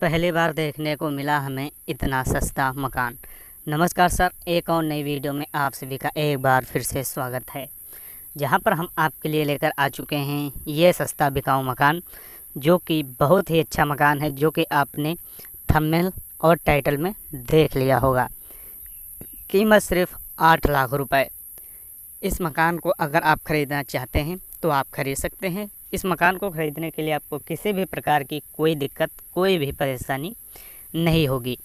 पहली बार देखने को मिला हमें इतना सस्ता मकान नमस्कार सर एक और नई वीडियो में आप सभी का एक बार फिर से स्वागत है जहां पर हम आपके लिए लेकर आ चुके हैं ये सस्ता बिकाऊ मकान जो कि बहुत ही अच्छा मकान है जो कि आपने थंबनेल और टाइटल में देख लिया होगा कीमत सिर्फ आठ लाख रुपए इस मकान को अगर आप ख़रीदना चाहते हैं तो आप खरीद सकते हैं इस मकान को ख़रीदने के लिए आपको किसी भी प्रकार की कोई दिक्कत कोई भी परेशानी नहीं होगी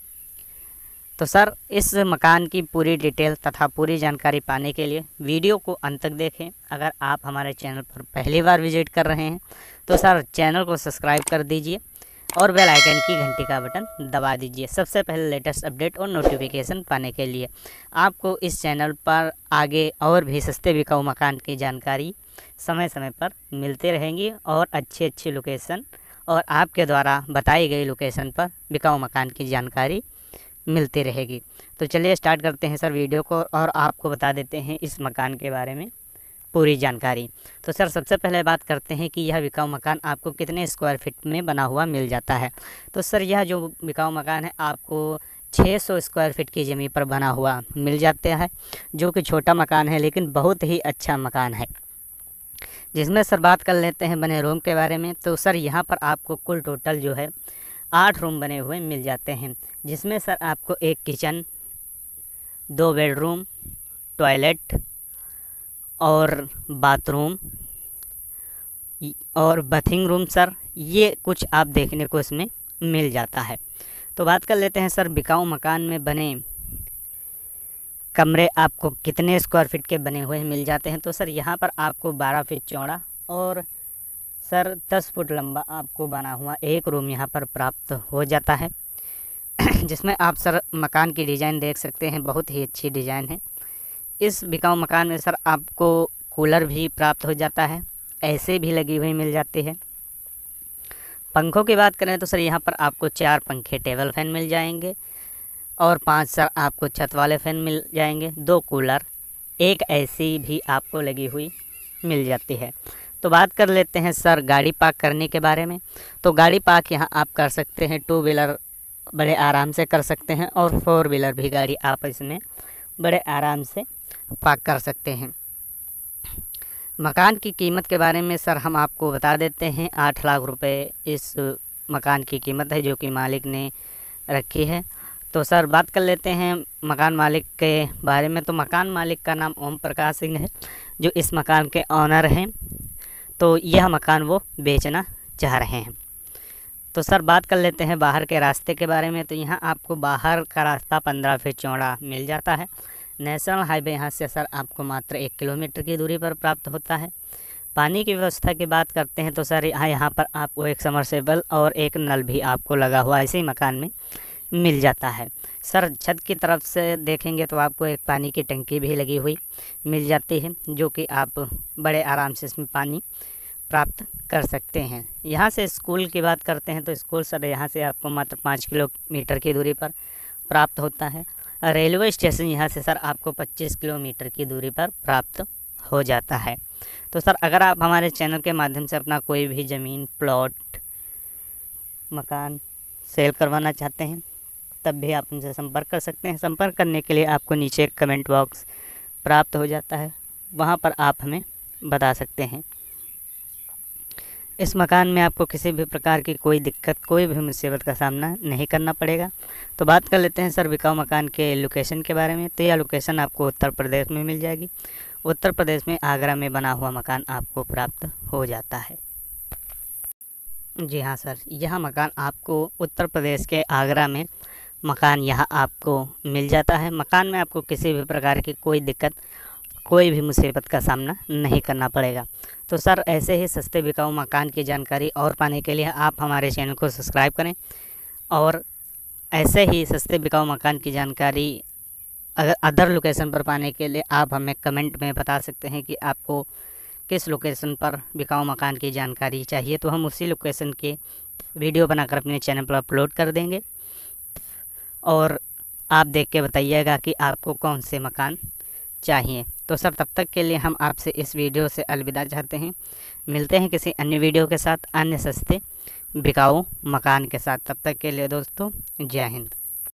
तो सर इस मकान की पूरी डिटेल तथा पूरी जानकारी पाने के लिए वीडियो को अंत तक देखें अगर आप हमारे चैनल पर पहली बार विजिट कर रहे हैं तो सर चैनल को सब्सक्राइब कर दीजिए और बेल आइकन की घंटी का बटन दबा दीजिए सबसे पहले लेटेस्ट अपडेट और नोटिफिकेशन पाने के लिए आपको इस चैनल पर आगे और भी सस्ते बिकाऊ मकान की जानकारी समय समय पर मिलते रहेंगी और अच्छे अच्छे लोकेशन और आपके द्वारा बताई गई लोकेशन पर बिकाऊ मकान की जानकारी मिलती रहेगी तो चलिए स्टार्ट करते हैं सर वीडियो को और आपको बता देते हैं इस मकान के बारे में पूरी जानकारी तो सर सबसे पहले बात करते हैं कि यह बिकाऊ मकान आपको कितने स्क्वायर फिट में बना हुआ मिल जाता है तो सर यह जो बिकाऊ मकान है आपको 600 स्क्वायर फीट की ज़मीन पर बना हुआ मिल जाता है जो कि छोटा मकान है लेकिन बहुत ही अच्छा मकान है जिसमें सर बात कर लेते हैं बने रूम के बारे में तो सर यहाँ पर आपको कुल टोटल जो है आठ रूम बने हुए मिल जाते हैं जिसमें सर आपको एक किचन दो बेडरूम टॉयलेट और बाथरूम और बथिंग रूम सर ये कुछ आप देखने को इसमें मिल जाता है तो बात कर लेते हैं सर बिकाऊ मकान में बने कमरे आपको कितने स्क्वायर फीट के बने हुए मिल जाते हैं तो सर यहाँ पर आपको 12 फीट चौड़ा और सर 10 फुट लंबा आपको बना हुआ एक रूम यहाँ पर प्राप्त हो जाता है जिसमें आप सर मकान की डिज़ाइन देख सकते हैं बहुत ही अच्छी डिज़ाइन है इस बिकाऊ मकान में सर आपको कूलर भी प्राप्त हो जाता है ऐसे भी लगी हुई मिल जाती है पंखों की बात करें तो सर यहाँ पर आपको चार पंखे टेबल फैन मिल जाएंगे और पाँच सर आपको छत वाले फ़ैन मिल जाएंगे दो कूलर एक एसी भी आपको लगी हुई मिल जाती है तो बात कर लेते हैं सर गाड़ी पार्क करने के बारे में तो गाड़ी पार्क यहाँ आप कर सकते हैं टू व्हीलर बड़े आराम से कर सकते हैं और फोर व्हीलर भी गाड़ी आप इसमें बड़े आराम से पार्क कर सकते हैं मकान की कीमत के बारे में सर हम आपको बता देते हैं आठ लाख रुपए इस मकान की कीमत है जो कि मालिक ने रखी है तो सर बात कर लेते हैं मकान मालिक के बारे में तो मकान मालिक का नाम ओम प्रकाश सिंह है जो इस मकान के ऑनर हैं तो यह मकान वो बेचना चाह रहे हैं तो सर बात कर लेते हैं बाहर के रास्ते के बारे में तो यहाँ आपको बाहर का रास्ता पंद्रह फीट चौड़ा मिल जाता है नेशनल हाईवे यहाँ से सर आपको मात्र एक किलोमीटर की दूरी पर प्राप्त होता है पानी की व्यवस्था की बात करते हैं तो सर यहाँ यहाँ पर आपको एक समरसेबल और एक नल भी आपको लगा हुआ है इसी मकान में मिल जाता है सर छत की तरफ से देखेंगे तो आपको एक पानी की टंकी भी लगी हुई मिल जाती है जो कि आप बड़े आराम से इसमें पानी प्राप्त कर सकते हैं यहाँ से स्कूल की बात करते हैं तो स्कूल सर यहाँ से आपको मात्र पाँच किलोमीटर की दूरी पर प्राप्त होता है रेलवे स्टेशन यहाँ से सर आपको 25 किलोमीटर की दूरी पर प्राप्त हो जाता है तो सर अगर आप हमारे चैनल के माध्यम से अपना कोई भी ज़मीन प्लॉट मकान सेल करवाना चाहते हैं तब भी आप उनसे संपर्क कर सकते हैं संपर्क करने के लिए आपको नीचे कमेंट बॉक्स प्राप्त हो जाता है वहाँ पर आप हमें बता सकते हैं इस मकान में आपको किसी भी प्रकार की कोई दिक्कत कोई भी मुसीबत का सामना नहीं करना पड़ेगा तो बात कर लेते हैं सर बिकाऊ मकान के लोकेशन के बारे में तो यह लोकेशन आपको उत्तर प्रदेश में मिल जाएगी उत्तर प्रदेश में आगरा में बना हुआ मकान आपको प्राप्त हो जाता है जी हाँ सर यह मकान आपको उत्तर प्रदेश के आगरा में मकान यहाँ आपको मिल जाता है मकान में आपको किसी भी प्रकार की कोई दिक्कत कोई भी मुसीबत का सामना नहीं करना पड़ेगा तो सर ऐसे ही सस्ते बिकाऊ मकान की जानकारी और पाने के लिए आप हमारे चैनल को सब्सक्राइब करें और ऐसे ही सस्ते बिकाऊ मकान की जानकारी अगर अदर लोकेशन पर पाने के लिए आप हमें कमेंट में बता सकते हैं कि आपको किस लोकेशन पर बिकाऊ मकान की जानकारी चाहिए तो हम उसी लोकेशन के वीडियो बनाकर अपने चैनल पर अपलोड कर देंगे और आप देख के बताइएगा कि आपको कौन से मकान चाहिए तो सर तब तक के लिए हम आपसे इस वीडियो से अलविदा चाहते हैं मिलते हैं किसी अन्य वीडियो के साथ अन्य सस्ते बिकाऊ मकान के साथ तब तक के लिए दोस्तों जय हिंद